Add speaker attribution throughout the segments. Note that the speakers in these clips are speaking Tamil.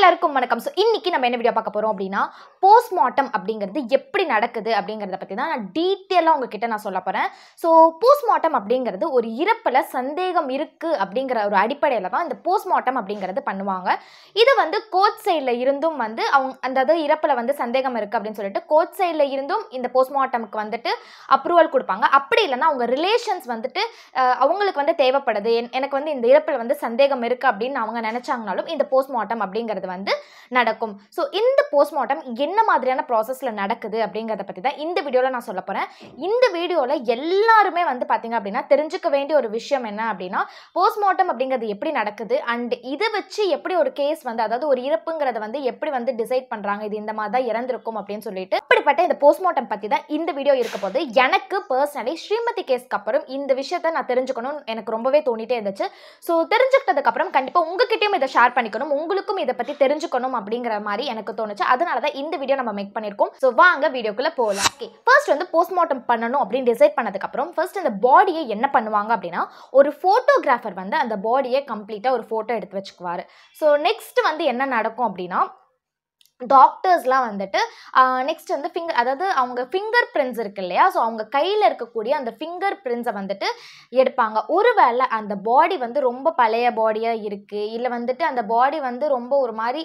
Speaker 1: எல்லாருக்கும் வணக்கம் ஸோ இன்னைக்கு நம்ம என்ன வீடியோ பார்க்க போகிறோம் அப்படின்னா போஸ்ட்மார்ட்டம் அப்படிங்கிறது எப்படி நடக்குது அப்படிங்கிறத பற்றி தான் நான் டீட்டெயிலாக உங்ககிட்ட நான் சொல்ல போகிறேன் ஸோ போஸ்ட்மார்ட்டம் அப்படிங்கிறது ஒரு இறப்பில் சந்தேகம் இருக்குது அப்படிங்கிற ஒரு அடிப்படையில் தான் இந்த போஸ்ட்மார்ட்டம் அப்படிங்கிறது பண்ணுவாங்க இது வந்து கோச் சைடில் இருந்தும் வந்து அவங்க அந்த இறப்பில் வந்து சந்தேகம் இருக்குது அப்படின்னு சொல்லிட்டு கோச் சைடில் இருந்தும் இந்த போஸ்ட்மார்ட்டமுக்கு வந்துட்டு அப்ரூவல் கொடுப்பாங்க அப்படி இல்லைன்னா அவங்க ரிலேஷன்ஸ் வந்துட்டு அவங்களுக்கு வந்து தேவைப்படுது எனக்கு வந்து இந்த இறப்பில் வந்து சந்தேகம் இருக்குது அப்படின்னு அவங்க நினச்சாங்கனாலும் இந்த போஸ்ட்மார்ட்டம் அப்படிங்கிறது வந்து நடக்கும் ஸோ இந்த போஸ்ட்மார்ட்டம் என்ன மாதிரியான ப்ராசஸில் நடக்குது அப்படிங்கிறத பற்றி தான் இந்த வீடியோவில் நான் சொல்ல போகிறேன் இந்த வீடியோவில் எல்லாருமே வந்து பார்த்திங்க அப்படின்னா தெரிஞ்சுக்க வேண்டிய ஒரு விஷயம் என்ன அப்படின்னா போஸ்ட்மார்ட்டம் அப்படிங்கிறது எப்படி நடக்குது அண்ட் இதை வச்சு எப்படி ஒரு கேஸ் வந்து அதாவது ஒரு இறப்புங்கிறத வந்து எப்படி வந்து டிசைட் பண்ணுறாங்க இது இந்த மாதிரி தான் இறந்திருக்கும் அப்படின்னு சொல்லிட்டு அப்படிப்பட்ட இந்த போஸ்ட்மார்ட்டம் பற்றி தான் இந்த வீடியோ இருக்க போது எனக்கு பர்சனலி ஸ்ரீமதி கேஸ்க்கு அப்புறம் இந்த விஷயத்த நான் தெரிஞ்சுக்கணும் எனக்கு ரொம்பவே தோணிட்டே இருந்துச்சு ஸோ தெரிஞ்சுக்கிட்டதுக்கப்புறம் கண்டிப்பாக உங்ககிட்டயும் இதை ஷேர் பண்ணிக்கணும் உங்களுக்கும் இதை பற்றி தெரிஞ்சுக்கணும் அப்படிங்கிற மாதிரி எனக்கு தோணுச்சு அதனால தான் இந்த வீடியோ நம்ம மேக் பண்ணியிருக்கோம் ஸோ வாங்க வீடியோக்குள்ளே போகலாம் ஓகே ஃபர்ஸ்ட் வந்து போஸ்ட்மார்ட்டம் பண்ணணும் அப்படின்னு டிசைட் பண்ணதுக்கப்புறம் ஃபர்ஸ்ட் இந்த பாடியை என்ன பண்ணுவாங்க அப்படின்னா ஒரு ஃபோட்டோகிராஃபர் வந்து அந்த பாடியை கம்ப்ளீட்டாக ஒரு ஃபோட்டோ எடுத்து வச்சுக்குவார் ஸோ நெக்ஸ்ட் வந்து என்ன நடக்கும் அப்படின்னா டாக்டர்ஸ்லாம் வந்துட்டு நெக்ஸ்ட் வந்து ஃபிங்கர் அதாவது அவங்க ஃபிங்கர் பிரிண்ட்ஸ் இருக்கு இல்லையா ஸோ அவங்க கையில் இருக்கக்கூடிய அந்த ஃபிங்கர் பிரிண்ட்ஸை வந்துட்டு எடுப்பாங்க ஒருவேளை அந்த பாடி வந்து ரொம்ப பழைய பாடியாக இருக்குது இல்லை வந்துட்டு அந்த பாடி வந்து ரொம்ப ஒரு மாதிரி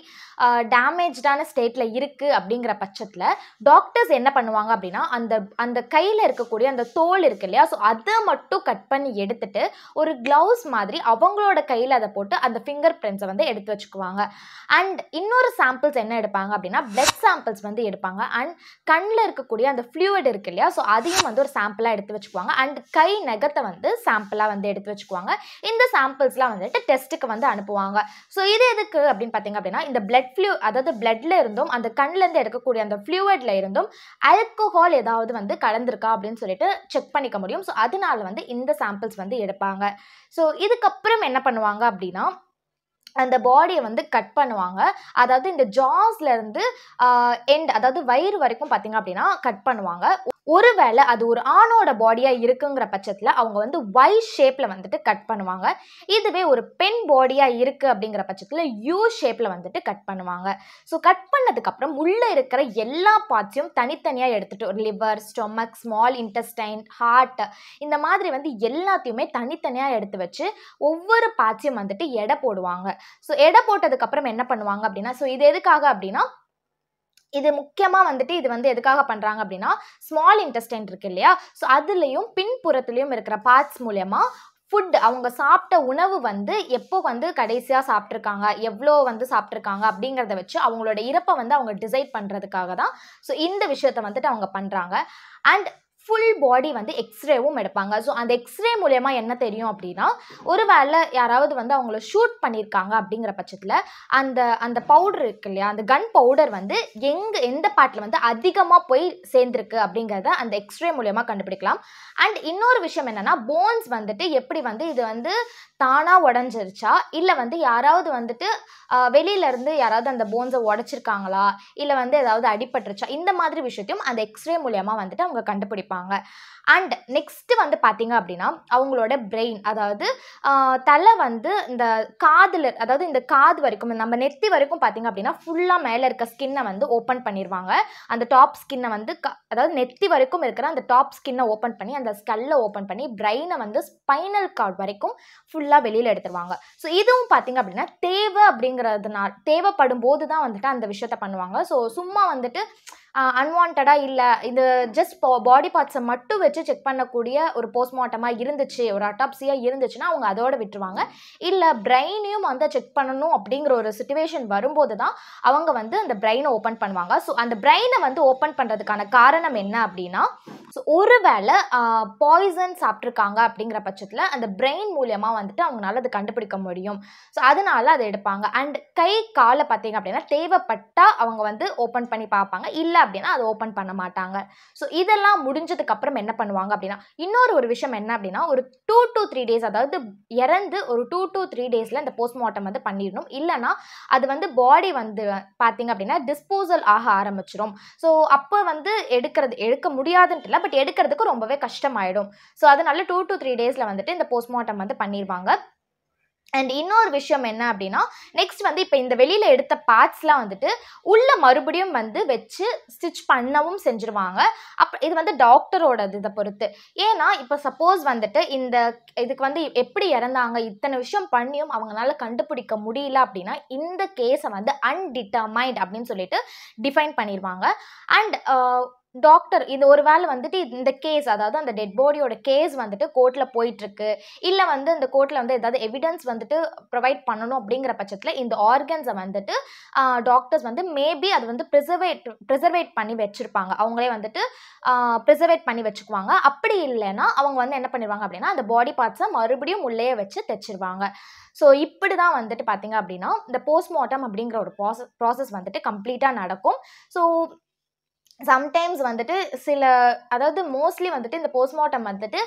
Speaker 1: டேமேஜான ஸ்டேட்டில் இருக்குது அப்படிங்கிற பட்சத்தில் டாக்டர்ஸ் என்ன பண்ணுவாங்க அப்படின்னா அந்த அந்த கையில் இருக்கக்கூடிய அந்த தோல் இருக்கு இல்லையா ஸோ அதை மட்டும் கட் பண்ணி எடுத்துட்டு ஒரு க்ளவுஸ் மாதிரி அவங்களோட கையில் அதை போட்டு அந்த ஃபிங்கர் பிரிண்ட்ஸை வந்து எடுத்து வச்சுக்குவாங்க அண்ட் இன்னொரு சாம்பிள்ஸ் என்ன எடுப்பாங்க பண்ணாங்க அப்படின்னா பிளட் சாம்பிள்ஸ் வந்து எடுப்பாங்க அண்ட் கண்ணில் இருக்கக்கூடிய அந்த ஃப்ளூயிட் இருக்கு இல்லையா ஸோ அதையும் வந்து ஒரு சாம்பிளாக எடுத்து வச்சுக்குவாங்க அண்ட் கை நகத்தை வந்து சாம்பிளாக வந்து எடுத்து வச்சுக்குவாங்க இந்த சாம்பிள்ஸ்லாம் வந்துட்டு டெஸ்ட்டுக்கு வந்து அனுப்புவாங்க ஸோ இது எதுக்கு அப்படின்னு பார்த்தீங்க அப்படின்னா இந்த பிளட் ஃப்ளூ அதாவது பிளட்ல இருந்தும் அந்த கண்ணிலேருந்து எடுக்கக்கூடிய அந்த ஃப்ளூயிட்ல இருந்தும் ஆல்கோஹால் ஏதாவது வந்து கலந்துருக்கா அப்படின்னு சொல்லிட்டு செக் பண்ணிக்க முடியும் ஸோ அதனால வந்து இந்த சாம்பிள்ஸ் வந்து எடுப்பாங்க ஸோ இதுக்கப்புறம் என்ன பண்ணுவாங்க அப்படின்னா அந்த பாடியை வந்து கட் பண்ணுவாங்க அதாவது இந்த ஜாஸ்லேருந்து எண்ட் அதாவது வயிறு வரைக்கும் பார்த்தீங்க அப்படின்னா கட் பண்ணுவாங்க ஒருவேளை அது ஒரு ஆணோட பாடியாக இருக்குங்கிற பட்சத்தில் அவங்க வந்து ஒய் ஷேப்பில் வந்துட்டு கட் பண்ணுவாங்க இதுவே ஒரு பெண் பாடியாக இருக்குது அப்படிங்கிற பட்சத்தில் யூ ஷேப்பில் வந்துட்டு கட் பண்ணுவாங்க ஸோ கட் பண்ணதுக்கப்புறம் உள்ளே இருக்கிற எல்லா பார்ட்ஸையும் தனித்தனியாக எடுத்துகிட்டு liver stomach small intestine heart இந்த மாதிரி வந்து எல்லாத்தையுமே தனித்தனியாக எடுத்து வச்சு ஒவ்வொரு பார்ட்ஸையும் வந்துட்டு எடை போடுவாங்க ஸோ எடை போட்டதுக்கப்புறம் என்ன பண்ணுவாங்க அப்படின்னா ஸோ இது எதுக்காக அப்படின்னா இது முக்கியமாக வந்துட்டு இது வந்து எதுக்காக பண்ணுறாங்க அப்படின்னா ஸ்மால் இன்டெஸ்டைன் இருக்கு இல்லையா ஸோ அதுலேயும் பின்புறத்துலேயும் இருக்கிற பார்ட்ஸ் மூலயமா ஃபுட் அவங்க சாப்பிட்ட உணவு வந்து எப்போ வந்து கடைசியாக சாப்பிட்ருக்காங்க எவ்வளோ வந்து சாப்பிட்ருக்காங்க அப்படிங்கிறத வச்சு அவங்களோட இறப்பை வந்து அவங்க டிசைட் பண்ணுறதுக்காக தான் ஸோ இந்த விஷயத்த வந்துட்டு அவங்க பண்ணுறாங்க அண்ட் ஃபுல் பாடி வந்து எக்ஸ்ரேவும் எடுப்பாங்க ஸோ அந்த எக்ஸ்ரே மூலயமா என்ன தெரியும் அப்படின்னா ஒரு வேளை யாராவது வந்து அவங்கள ஷூட் பண்ணியிருக்காங்க அப்படிங்கிற பட்சத்தில் அந்த அந்த பவுடர் இருக்கு இல்லையா அந்த கன் பவுடர் வந்து எங்கே எந்த பாட்டில் வந்து அதிகமாக போய் சேர்ந்துருக்கு அப்படிங்கிறத அந்த எக்ஸ்ரே மூலயமா கண்டுபிடிக்கலாம் அண்ட் இன்னொரு விஷயம் என்னென்னா போன்ஸ் வந்துட்டு எப்படி வந்து இது வந்து தானாக உடஞ்சிருச்சா இல்லை வந்து யாராவது வந்துட்டு வெளியிலேருந்து யாராவது அந்த போன்ஸை உடச்சிருக்காங்களா இல்லை வந்து ஏதாவது அடிபட்டுருச்சா இந்த மாதிரி விஷயத்தையும் அந்த எக்ஸ்ரே மூலயமா வந்துட்டு அவங்க கண்டுபிடிப்பாங்க இருப்பாங்க அண்ட் நெக்ஸ்ட்டு வந்து பார்த்தீங்க அப்படின்னா அவங்களோட பிரெயின் அதாவது தலை வந்து இந்த காதில் அதாவது இந்த காது வரைக்கும் நம்ம நெத்தி வரைக்கும் பார்த்தீங்க அப்படின்னா ஃபுல்லாக மேலே இருக்க ஸ்கின்னை வந்து ஓப்பன் பண்ணிடுவாங்க அந்த டாப் ஸ்கின்னை வந்து அதாவது நெத்தி வரைக்கும் இருக்கிற அந்த டாப் ஸ்கின்னை ஓப்பன் பண்ணி அந்த ஸ்கல்ல ஓப்பன் பண்ணி பிரெயினை வந்து ஸ்பைனல் கார்டு வரைக்கும் ஃபுல்லாக வெளியில் எடுத்துருவாங்க ஸோ இதுவும் பார்த்தீங்க அப்படின்னா தேவை அப்படிங்கிறதுனால தேவைப்படும் போது தான் வந்துட்டு அந்த விஷயத்த பண்ணுவாங்க ஸோ சும்மா வந்துட்டு அன்வான்டாக இல்லை இது ஜஸ்ட் பாடி பார்ட்ஸை மட்டும் வச்சு செக் பண்ணக்கூடிய ஒரு போஸ்ட்மார்ட்டமாக இருந்துச்சு ஒரு அட்டாப்சியாக இருந்துச்சுன்னா அவங்க அதோட விட்டுருவாங்க இல்லை பிரெயினையும் வந்து செக் பண்ணணும் அப்படிங்கிற ஒரு சுச்சுவேஷன் வரும்போது தான் அவங்க வந்து அந்த பிரெயினை ஓப்பன் பண்ணுவாங்க ஸோ அந்த பிரெயினை வந்து ஓப்பன் பண்ணுறதுக்கான காரணம் என்ன அப்படின்னா ஸோ ஒருவேளை பாய்சன் சாப்பிட்ருக்காங்க அப்படிங்கிற பட்சத்தில் அந்த பிரெயின் மூலியமாக வந்துட்டு அவங்களால அதை கண்டுபிடிக்க முடியும் ஸோ அதனால அதை எடுப்பாங்க அண்ட் கை காலை பார்த்தீங்க அப்படின்னா தேவைப்பட்டால் அவங்க வந்து ஓப்பன் பண்ணி பார்ப்பாங்க இல்லை அப்படின்னா அதை ஓப்பன் பண்ண மாட்டாங்க ஸோ இதெல்லாம் முடிஞ்சதுக்கப்புறம் என்ன பண்ணுவாங்க அப்படின்னா இன்னொரு ஒரு விஷயம் என்ன அப்படின்னா ஒரு டூ டு த்ரீ டேஸ் அதாவது இறந்து ஒரு டூ டூ த்ரீ டேஸில் இந்த போஸ்ட்மார்ட்டம் வந்து பண்ணிடணும் இல்லைனா அது வந்து பாடி வந்து பார்த்திங்க அப்படின்னா டிஸ்போசல் ஆக ஆரம்பிச்சிடும் ஸோ அப்போ வந்து எடுக்கிறது எடுக்க முடியாதுன்ட்டு இல்லை பட் எடுக்கிறதுக்கு ரொம்பவே கஷ்டமாயிடும் ஸோ அதனால டூ டு த்ரீ டேஸில் வந்துட்டு இந்த போஸ்ட்மார்ட்டம் வந்து பண்ணிடுவாங்க அண்ட் இன்னொரு விஷயம் என்ன அப்படின்னா நெக்ஸ்ட் வந்து இப்போ இந்த வெளியில் எடுத்த பார்ட்ஸ்லாம் வந்துட்டு உள்ளே மறுபடியும் வந்து வச்சு ஸ்டிச் பண்ணவும் செஞ்சுருவாங்க அப் இது வந்து டாக்டரோட இதை பொறுத்து ஏன்னா இப்போ சப்போஸ் வந்துட்டு இந்த இதுக்கு வந்து எப்படி இறந்தாங்க இத்தனை விஷயம் பண்ணியும் அவங்களால கண்டுபிடிக்க முடியல அப்படின்னா இந்த கேஸை வந்து அன்டிட்டர்மைண்ட் அப்படின்னு சொல்லிட்டு டிஃபைன் பண்ணிடுவாங்க அண்ட் டாக்டர் இந்த ஒரு வேளை வந்துட்டு இந்த கேஸ் அதாவது அந்த டெட் பாடியோட கேஸ் வந்துட்டு கோர்ட்டில் போயிட்டுருக்கு இல்லை வந்து இந்த கோர்ட்டில் வந்து ஏதாவது எவிடன்ஸ் வந்துட்டு ப்ரொவைட் பண்ணணும் அப்படிங்கிற பட்சத்தில் இந்த ஆர்கன்ஸை வந்துட்டு டாக்டர்ஸ் வந்து மேபி அது வந்து ப்ரிசர்வேட் ப்ரிசர்வேட் பண்ணி வச்சுருப்பாங்க அவங்களே வந்துட்டு ப்ரிசர்வேட் பண்ணி வச்சுக்குவாங்க அப்படி இல்லைன்னா அவங்க வந்து என்ன பண்ணிடுவாங்க அப்படின்னா அந்த பாடி பார்ட்ஸை மறுபடியும் உள்ளேயே வச்சு தைச்சிருவாங்க ஸோ இப்படி தான் வந்துட்டு பார்த்தீங்க அப்படின்னா இந்த போஸ்ட்மார்ட்டம் அப்படிங்கிற ஒரு ப்ராசஸ் ப்ராசஸ் வந்துட்டு கம்ப்ளீட்டாக நடக்கும் ஸோ சம்டைம்ஸ் வந்துட்டு சில அதாவது மோஸ்ட்லி வந்துட்டு இந்த போஸ்ட்மார்ட்டம் வந்துட்டு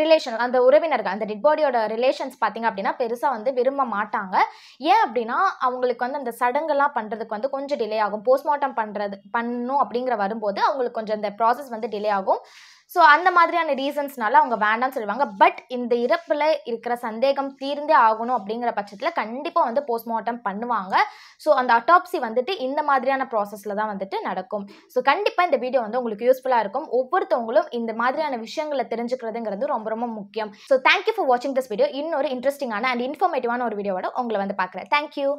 Speaker 1: ரிலேஷன் அந்த உறவினர்கள் அந்த டெட் பாடியோட ரிலேஷன்ஸ் பார்த்தீங்க அப்படின்னா பெருசாக வந்து விரும்ப மாட்டாங்க ஏன் அப்படின்னா அவங்களுக்கு வந்து அந்த சடங்கெல்லாம் பண்ணுறதுக்கு வந்து கொஞ்சம் டிலே ஆகும் போஸ்ட்மார்ட்டம் பண்ணுறது பண்ணணும் அப்படிங்கிற வரும்போது அவங்களுக்கு கொஞ்சம் அந்த ப்ராசஸ் வந்து டிலே ஆகும் ஸோ அந்த மாதிரியான ரீசன்ஸ்னால அவங்க வேண்டாம்னு சொல்லுவாங்க பட் இந்த இறப்பில் இருக்கிற சந்தேகம் தீர்ந்தே ஆகணும் அப்படிங்கிற பட்சத்தில் கண்டிப்பாக வந்து போஸ்ட்மார்ட்டம் பண்ணுவாங்க ஸோ அந்த அட்டாப்சி வந்துட்டு இந்த மாதிரியான ப்ராசஸில் தான் வந்துட்டு நடக்கும் ஸோ கண்டிப்பாக இந்த வீடியோ வந்து உங்களுக்கு யூஸ்ஃபுல்லாக இருக்கும் ஒவ்வொருத்தவங்களும் இந்த மாதிரியான விஷயங்களை தெரிஞ்சுக்கிறதுங்கிறது ரொம்ப ரொம்ப முக்கியம் ஸோ தேங்க்யூ ஃபார் வாட்சிங் திஸ் வீடியோ இன்னொரு இன்ட்ரெஸ்டிங்கான அண்ட் இன்ஃபர்மேட்டிவான ஒரு வீடியோவோட உங்களை வந்து பார்க்குறேன் தேங்க்யூ